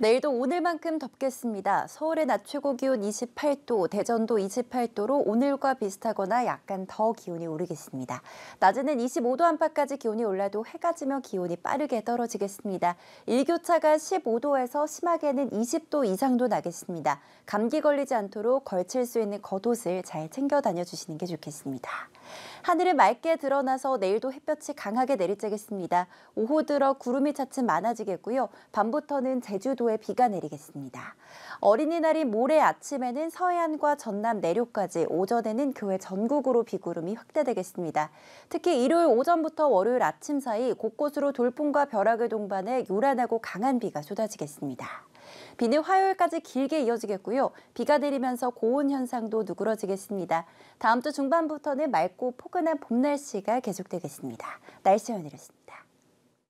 내일도 오늘만큼 덥겠습니다. 서울의 낮 최고 기온 28도, 대전도 28도로 오늘과 비슷하거나 약간 더 기온이 오르겠습니다. 낮에는 25도 안팎까지 기온이 올라도 해가 지면 기온이 빠르게 떨어지겠습니다. 일교차가 15도에서 심하게는 20도 이상도 나겠습니다. 감기 걸리지 않도록 걸칠 수 있는 겉옷을 잘 챙겨 다녀주시는 게 좋겠습니다. 하늘은 맑게 드러나서 내일도 햇볕이 강하게 내리쬐겠습니다. 오후 들어 구름이 차츰 많아지겠고요. 밤부터는 제주도에 비가 내리겠습니다. 어린이날인 모레 아침에는 서해안과 전남 내륙까지 오전에는 교회 전국으로 비구름이 확대되겠습니다. 특히 일요일 오전부터 월요일 아침 사이 곳곳으로 돌풍과 벼락을 동반해 요란하고 강한 비가 쏟아지겠습니다. 비는 화요일까지 길게 이어지겠고요. 비가 내리면서 고온 현상도 누그러지겠습니다. 다음 주 중반부터는 맑고 포근한 봄 날씨가 계속되겠습니다. 날씨 연이었습니다.